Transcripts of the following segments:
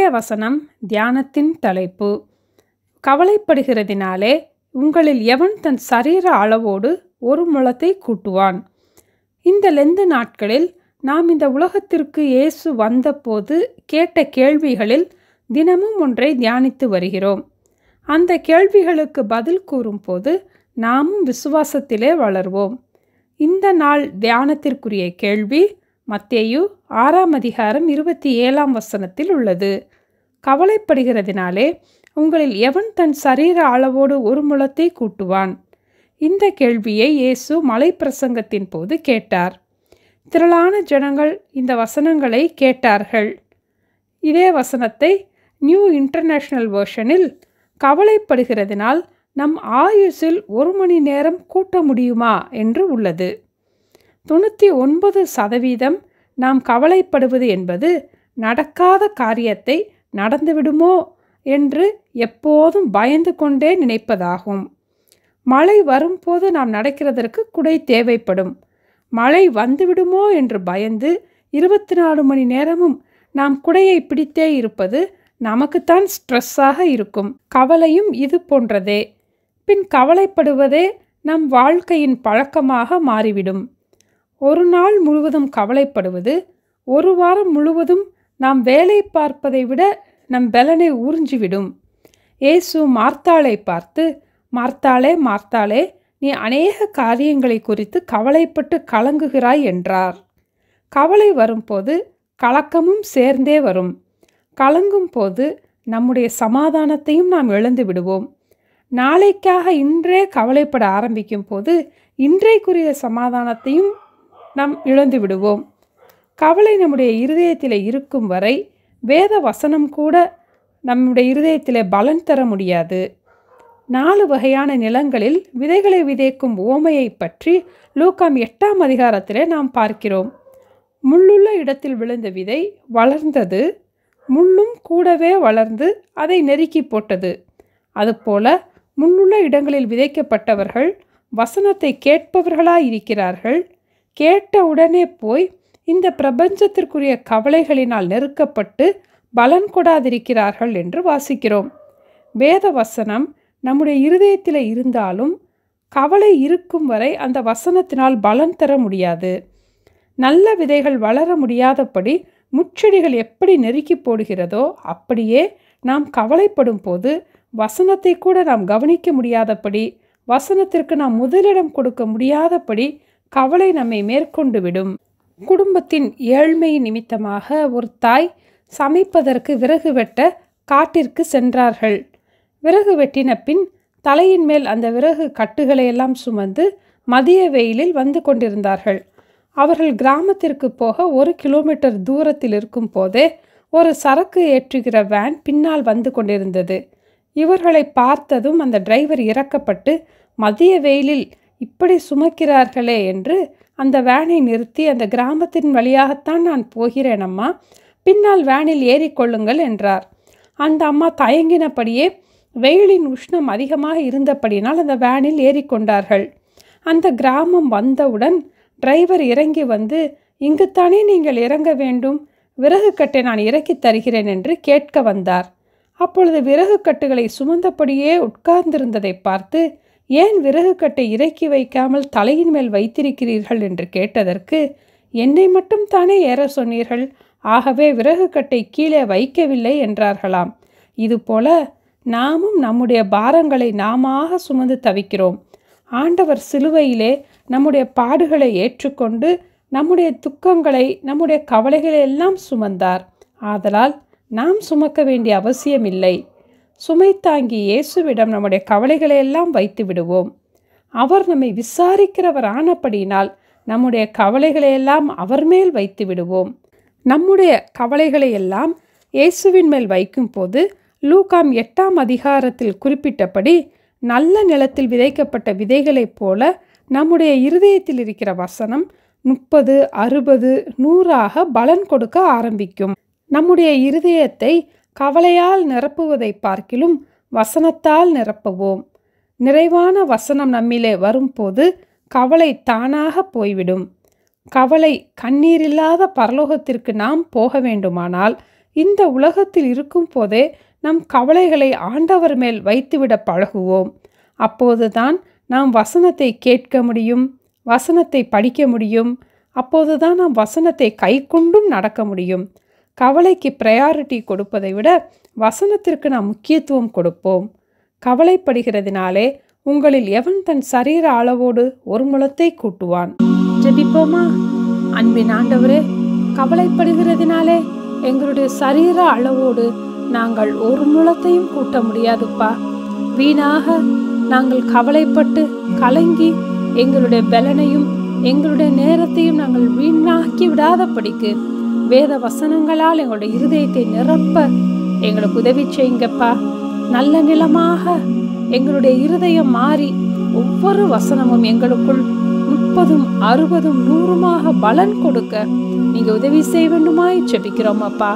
இன்றைய வசனம் தியானத்தின் தலைப்பு கவலைப்படுகிறதினாலே உங்களில் எவன் தன் சரீர அளவோடு ஒரு முளத்தை கூட்டுவான் இந்த லெந்து நாட்களில் நாம் இந்த உலகத்திற்கு இயேசு வந்தபோது கேட்ட கேள்விகளில் தினமும் ஒன்றை தியானித்து வருகிறோம் அந்த கேள்விகளுக்கு பதில் கூறும்போது நாமும் விசுவாசத்திலே வளர்வோம் இந்த நாள் தியானத்திற்குரிய கேள்வி மத்தேயு ஆறாம் அதிகாரம் இருபத்தி ஏழாம் வசனத்தில் உள்ளது கவலைப்படுகிறதினாலே உங்களில் எவன் தன் சரீர அளவோடு ஒரு முழத்தை கூட்டுவான் இந்த கேள்வியை இயேசு மலை பிரசங்கத்தின் போது கேட்டார் திரளான ஜனங்கள் இந்த வசனங்களை கேட்டார்கள் இதே வசனத்தை நியூ இன்டர்நேஷ்னல் வேர்ஷனில் கவலைப்படுகிறதினால் நம் ஆயுஷில் ஒரு மணி நேரம் கூட்ட முடியுமா என்று உள்ளது தொண்ணூற்றி ஒன்பது சதவீதம் நாம் கவலைப்படுவது என்பது நடக்காத காரியத்தை நடந்துவிடுமோ என்று எப்போதும் பயந்து கொண்டே நினைப்பதாகும் மழை வரும்போது நாம் நடக்கிறதற்கு குடை தேவைப்படும் மழை வந்துவிடுமோ என்று பயந்து இருபத்தி நாலு மணி நேரமும் நாம் குடையை பிடித்தே இருப்பது நமக்குத்தான் ஸ்ட்ரெஸ்ஸாக இருக்கும் கவலையும் இது போன்றதே பின் கவலைப்படுவதே நம் வாழ்க்கையின் பழக்கமாக மாறிவிடும் ஒரு நாள் முழுவதும் கவலைப்படுவது ஒரு வாரம் முழுவதும் நாம் வேலை பார்ப்பதை விட நம் பலனை உறிஞ்சிவிடும் ஏசு மார்த்தாளை பார்த்து மார்த்தாளே மார்த்தாளே நீ அநேக காரியங்களை குறித்து கவலைப்பட்டு கலங்குகிறாய் என்றார் கவலை வரும்போது கலக்கமும் சேர்ந்தே வரும் கலங்கும் போது நம்முடைய சமாதானத்தையும் நாம் இழந்து விடுவோம் நாளைக்காக இன்றே கவலைப்பட ஆரம்பிக்கும் போது இன்றைக்குரிய சமாதானத்தையும் நாம் இழந்து விடுவோம் கவலை நம்முடைய இருதயத்தில் இருக்கும் வரை வேத வசனம் கூட நம்முடைய இருதயத்தில் பலன் தர முடியாது நாலு வகையான நிலங்களில் விதைகளை விதைக்கும் ஓமையை பற்றி லூக்காம் எட்டாம் அதிகாரத்தில் நாம் பார்க்கிறோம் முள்ளுள்ள இடத்தில் விழுந்த விதை வளர்ந்தது முள்ளும் கூடவே வளர்ந்து அதை நெருக்கி போட்டது அதுபோல முன்னுள்ள இடங்களில் விதைக்கப்பட்டவர்கள் வசனத்தை கேட்பவர்களாக இருக்கிறார்கள் கேட்ட உடனே போய் இந்த பிரபஞ்சத்திற்குரிய கவலைகளினால் நெருக்கப்பட்டு பலன் கொடாதிருக்கிறார்கள் என்று வாசிக்கிறோம் வேத வசனம் நம்முடைய இருதயத்தில் இருந்தாலும் கவலை இருக்கும் வரை அந்த வசனத்தினால் பலன் தர முடியாது நல்ல விதைகள் வளர முடியாதபடி முச்செடிகள் எப்படி நெருக்கி போடுகிறதோ அப்படியே நாம் கவலைப்படும் போது வசனத்தை கூட நாம் கவனிக்க முடியாதபடி வசனத்திற்கு நாம் முதலிடம் கொடுக்க முடியாதபடி கவலை நம்மை மேற்கொண்டு விடும் குடும்பத்தின் ஏழ்மை நிமித்தமாக ஒரு தாய் சமைப்பதற்கு விறகு வெட்ட காட்டிற்கு சென்றார்கள் விறகு வெட்டின பின் தலையின் மேல் அந்த விறகு கட்டுகளையெல்லாம் சுமந்து மதிய வெயிலில் வந்து கொண்டிருந்தார்கள் அவர்கள் கிராமத்திற்கு போக ஒரு கிலோமீட்டர் தூரத்தில் இருக்கும் போதே ஒரு சரக்கு ஏற்றுகிற வேன் பின்னால் வந்து கொண்டிருந்தது இவர்களை பார்த்ததும் அந்த டிரைவர் இறக்கப்பட்டு மதிய வெயிலில் இப்படி சுமக்கிறார்களே என்று அந்த வேனை நிறுத்தி அந்த கிராமத்தின் வழியாகத்தான் நான் போகிறேன் அம்மா பின்னால் வேனில் ஏறிக்கொள்ளுங்கள் என்றார் அந்த அம்மா தயங்கினபடியே வெயிலின் உஷ்ணம் அதிகமாக இருந்தபடினால் அந்த வேனில் ஏறிக்கொண்டார்கள் அந்த கிராமம் வந்தவுடன் டிரைவர் இறங்கி வந்து இங்குத்தானே நீங்கள் இறங்க வேண்டும் விறகு கட்டை நான் இறக்கி தருகிறேன் என்று கேட்க வந்தார் அப்பொழுது விறகு கட்டுகளை சுமந்தபடியே உட்கார்ந்திருந்ததை பார்த்து ஏன் விறகு கட்டை இறக்கி வைக்காமல் தலையின் மேல் வைத்திருக்கிறீர்கள் என்று கேட்டதற்கு என்னை மட்டும் தானே ஏற சொன்னீர்கள் ஆகவே விறகு கட்டை கீழே வைக்கவில்லை என்றார்களாம் இதுபோல நாமும் நம்முடைய பாரங்களை நாமாக சுமந்து தவிக்கிறோம் ஆண்டவர் சிலுவையிலே நம்முடைய பாடுகளை ஏற்றுக்கொண்டு நம்முடைய துக்கங்களை நம்முடைய கவலைகளை எல்லாம் சுமந்தார் ஆதலால் நாம் சுமக்க வேண்டிய அவசியமில்லை சுமை தாங்கி இயேசுவிடம் நம்முடைய கவலைகளை எல்லாம் வைத்து விடுவோம் அவர் நம்மை விசாரிக்கிறவர் ஆனப்படினால் நம்முடைய கவலைகளை எல்லாம் அவர் மேல் வைத்து விடுவோம் நம்முடைய கவலைகளை எல்லாம் இயேசுவின் மேல் வைக்கும் போது லூகாம் எட்டாம் அதிகாரத்தில் குறிப்பிட்டபடி நல்ல நிலத்தில் விதைக்கப்பட்ட விதைகளைப் போல நம்முடைய இருதயத்தில் இருக்கிற வசனம் முப்பது அறுபது நூறாக பலன் கொடுக்க ஆரம்பிக்கும் நம்முடைய இருதயத்தை கவலையால் நிரப்புவதை பார்க்கிலும் வசனத்தால் நிரப்புவோம் நிறைவான வசனம் நம்மிலே வரும்போது கவலை தானாக போய்விடும் கவலை கண்ணீரில்லாத பரலோகத்திற்கு நாம் போக வேண்டுமானால் இந்த உலகத்தில் இருக்கும் போதே நம் கவலைகளை ஆண்டவர் மேல் வைத்துவிட பழகுவோம் அப்போதுதான் நாம் வசனத்தை கேட்க முடியும் வசனத்தை படிக்க முடியும் அப்போதுதான் நாம் வசனத்தை கை கொண்டும் நடக்க முடியும் கவலைக்கு ப்ரையாரிட்டி கொடுப்பதை விட வசனத்திற்கு நாம் முக்கியத்துவம் கொடுப்போம் கவலைப்படுகிறதுனாலே உங்களில் எவன் தன் சரீர அளவோடு ஒரு முளத்தை கூட்டுவான் ஜபிப்போமா அன்பின் ஆண்டவரே கவலைப்படுகிறதுனாலே எங்களுடைய சரீர அளவோடு நாங்கள் ஒரு முளத்தையும் கூட்ட முடியாதுப்பா வீணாக நாங்கள் கவலைப்பட்டு கலங்கி எங்களுடைய பலனையும் எங்களுடைய நேரத்தையும் நாங்கள் வீணாக்கி விடாதபடிக்கு வேத வசனங்களால் எங்களுடைய இருதயத்தை நிரப்ப எங்களுக்கு உதவி செய்யுங்கப்பா நல்ல நிலமாக எங்களுடைய இருதயம் மாறி ஒவ்வொரு வசனமும் எங்களுக்குள் முப்பதும் அறுபதும் நூறுமாக பலன் கொடுக்க நீங்கள் உதவி செய்ய வேண்டுமாய் செபிக்கிறோம் அப்பா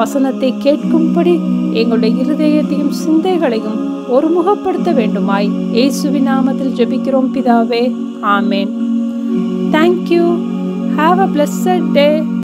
வசனத்தை கேட்கும்படி எங்களுடைய இருதயத்தையும் சிந்தைகளையும் ஒருமுகப்படுத்த வேண்டுமாய் இயேசுவின் நாமத்தில் ஜெபிக்கிறோம் பிதாவே ஆமேன் thank you have a blessed day